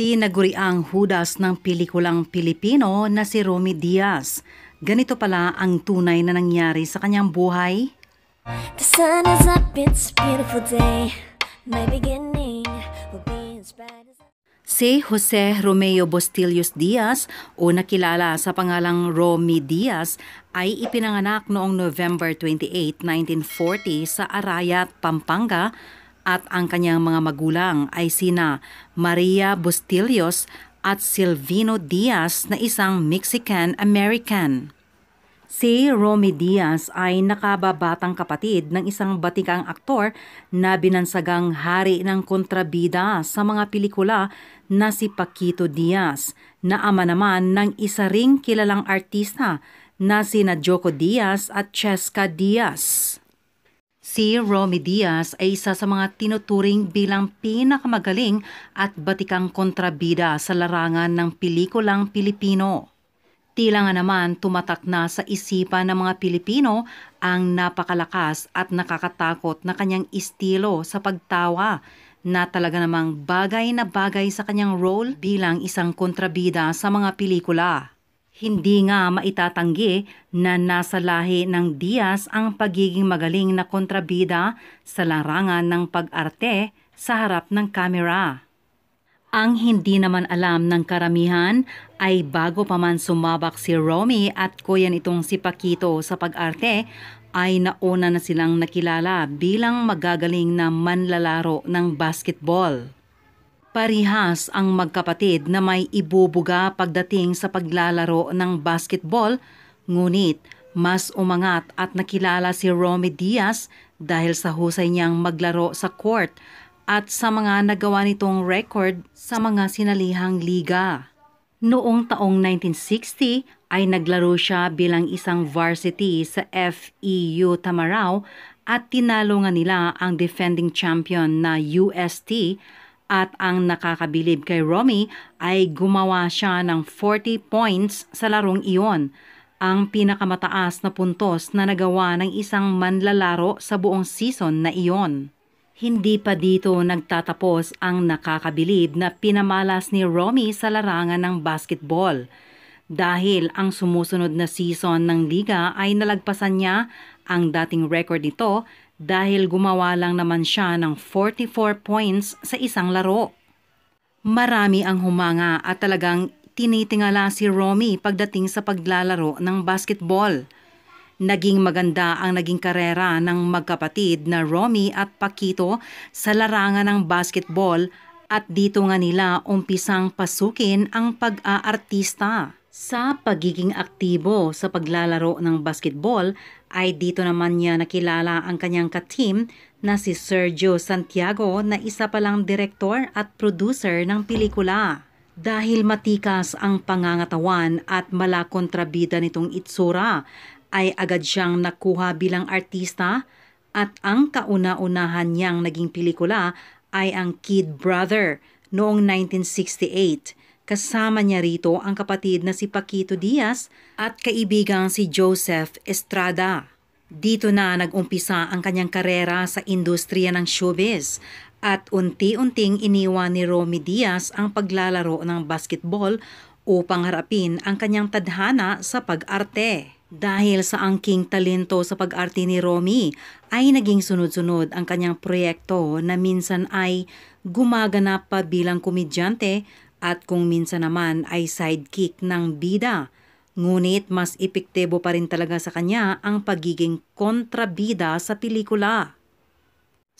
Tinaguri ang hudas ng pelikulang Pilipino na si Romy Diaz. Ganito pala ang tunay na nangyari sa kanyang buhay. The sun is up, it's a beautiful day. My beginning will be as bright as... Si Jose Romeo Bostillos Diaz o nakilala sa pangalang Romy Diaz ay ipinanganak noong November 28, 1940 sa Arayat, Pampanga at ang kanyang mga magulang ay sina Maria Bustillos at Silvino Diaz na isang Mexican-American. Si Romy Diaz ay nakababatang kapatid ng isang batikang aktor na binansagang hari ng kontrabida sa mga pelikula na si Paquito Diaz, na ama naman ng isa ring kilalang artista na sina Joko Diaz at Cheska Diaz. Si Romy Diaz ay isa sa mga tinuturing bilang pinakamagaling at batikang kontrabida sa larangan ng pelikulang Pilipino. Tila nga naman tumatak na sa isipan ng mga Pilipino ang napakalakas at nakakatakot na kanyang estilo sa pagtawa na talaga namang bagay na bagay sa kanyang role bilang isang kontrabida sa mga pelikula. Hindi nga maitatanggi na nasa lahi ng Diaz ang pagiging magaling na kontrabida sa larangan ng pag-arte sa harap ng kamera. Ang hindi naman alam ng karamihan ay bago pa man sumabak si Romy at kuya itong si Paquito sa pag-arte, ay nauna na silang nakilala bilang magagaling na manlalaro ng basketball. Parihas ang magkapatid na may ibubuga pagdating sa paglalaro ng basketball, ngunit mas umangat at nakilala si Romy Diaz dahil sa husay niyang maglaro sa court at sa mga nagawa nitong record sa mga sinalihang liga. Noong taong 1960 ay naglaro siya bilang isang varsity sa FEU Tamaraw at tinalo nga nila ang defending champion na UST at ang nakakabilib kay Romy ay gumawa siya ng 40 points sa larong iyon, ang pinakamataas na puntos na nagawa ng isang manlalaro sa buong season na iyon. Hindi pa dito nagtatapos ang nakakabilib na pinamalas ni Romy sa larangan ng basketball dahil ang sumusunod na season ng liga ay nalagpasan niya ang dating record nito dahil gumawa lang naman siya ng 44 points sa isang laro. Marami ang humanga at talagang tinitingala si Romy pagdating sa paglalaro ng basketball. Naging maganda ang naging karera ng magkapatid na Romy at Pakito sa larangan ng basketball at dito nga nila umpisang pasukin ang pag-aartista. Sa pagiging aktibo sa paglalaro ng basketball ay dito naman niya nakilala ang kanyang ka-team na si Sergio Santiago na isa palang direktor at producer ng pelikula. Dahil matikas ang pangangatawan at malakontrabida nitong itsura ay agad siyang nakuha bilang artista at ang kauna-unahan niyang naging pelikula ay ang Kid Brother noong 1968 Kasama niya rito ang kapatid na si Paquito Diaz at kaibigang si Joseph Estrada. Dito na nagumpisa ang kanyang karera sa industriya ng showbiz at unti-unting iniwan ni Romy Diaz ang paglalaro ng basketball upang harapin ang kanyang tadhana sa pag-arte. Dahil sa angking talento sa pag-arte ni Romy, ay naging sunod-sunod ang kanyang proyekto na minsan ay gumaganap pa bilang komedyante at kung minsan naman ay sidekick ng bida. Ngunit mas epektibo pa rin talaga sa kanya ang pagiging kontrabida sa pelikula.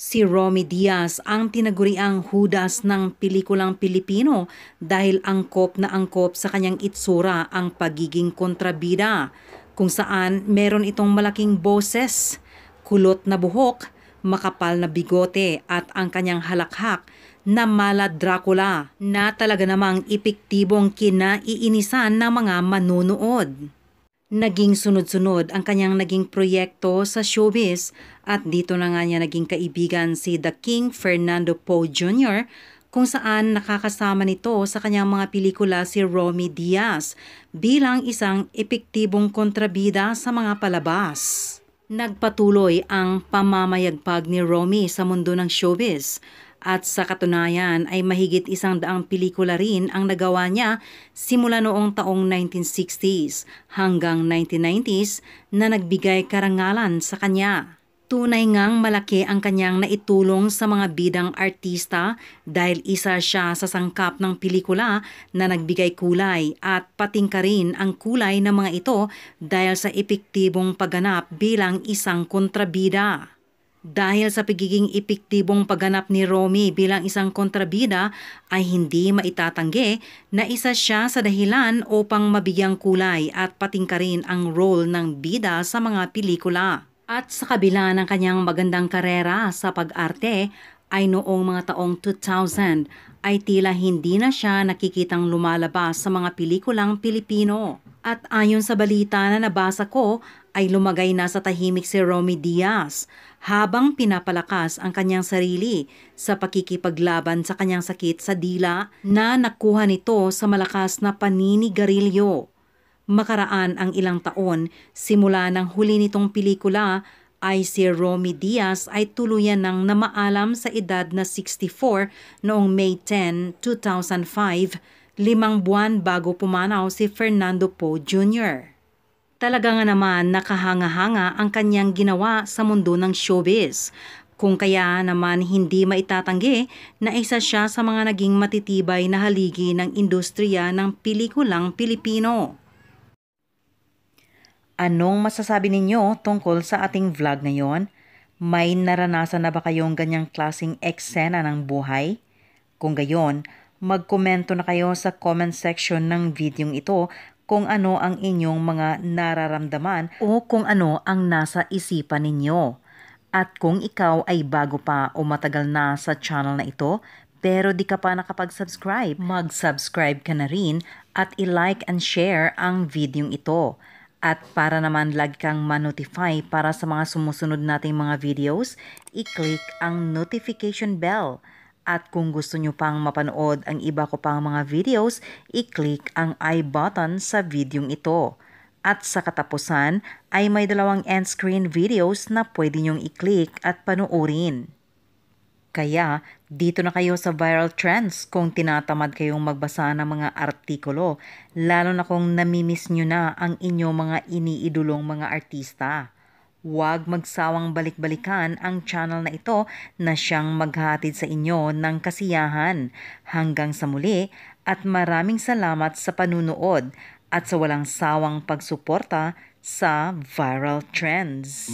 Si Romy Diaz ang tinaguriang hudas ng pelikulang Pilipino dahil angkop na angkop sa kanyang itsura ang pagiging kontrabida kung saan meron itong malaking boses, kulot na buhok, makapal na bigote at ang kanyang halakhak na mala Dracula na talaga namang epektibong kinaiinisan ng mga manunood. Naging sunod-sunod ang kanyang naging proyekto sa showbiz at dito na nga niya naging kaibigan si The King Fernando Poe Jr. kung saan nakakasama nito sa kanyang mga pelikula si Romy Diaz bilang isang epektibong kontrabida sa mga palabas. Nagpatuloy ang pamamayagpag ni Romy sa mundo ng showbiz at sa katunayan ay mahigit isang daang pelikula rin ang nagawa niya simula noong taong 1960s hanggang 1990s na nagbigay karangalan sa kanya. Tunay ngang malaki ang kanyang naitulong sa mga bidang artista dahil isa siya sa sangkap ng pelikula na nagbigay kulay at patingka rin ang kulay ng mga ito dahil sa epektibong pagganap bilang isang kontrabida. Dahil sa pagiging epektibong pagganap ni Romy bilang isang kontrabida ay hindi maitatanggi na isa siya sa dahilan upang mabigyang kulay at patingkarin ang role ng bida sa mga pelikula. At sa kabila ng kanyang magandang karera sa pag-arte ay noong mga taong 2000 ay tila hindi na siya nakikitang lumalabas sa mga pelikulang Pilipino. At ayon sa balita na nabasa ko ay lumagay na sa tahimik si Romy Diaz habang pinapalakas ang kanyang sarili sa pakikipaglaban sa kanyang sakit sa dila na nakuha nito sa malakas na paninigarilyo. Makaraan ang ilang taon simula ng huli nitong pelikula ay si Romy Diaz ay tuluyan ng namaalam sa edad na 64 noong May 10, 2005, limang buwan bago pumanaw si Fernando Poe Jr. Talaga nga naman nakahanga-hanga ang kanyang ginawa sa mundo ng showbiz. Kung kaya naman hindi maitatanggi na isa siya sa mga naging matitibay na haligi ng industriya ng pelikulang Pilipino. Anong masasabi ninyo tungkol sa ating vlog ngayon? May naranasan na ba kayong ganyang klasing eksena ng buhay? Kung gayon, magkomento na kayo sa comment section ng videong ito kung ano ang inyong mga nararamdaman o kung ano ang nasa isipan ninyo. At kung ikaw ay bago pa o matagal na sa channel na ito, pero di ka pa nakapag-subscribe, mag-subscribe ka na rin at i-like and share ang video ito. At para naman lagi kang ma-notify para sa mga sumusunod nating mga videos, i-click ang notification bell at kung gusto nyo pang mapanood ang iba ko pang mga videos, i-click ang i button sa videong ito. At sa katapusan ay may dalawang end screen videos na pwede nyong i-click at panoorin. Kaya dito na kayo sa viral trends kung tinatamad kayong magbasa ng mga artikulo, lalo na kung namimiss nyo na ang inyong mga iniidolong mga artista. Huwag magsawang balik-balikan ang channel na ito na siyang maghahatid sa inyo ng kasiyahan. Hanggang sa muli at maraming salamat sa panunood at sa walang sawang pagsuporta sa Viral Trends.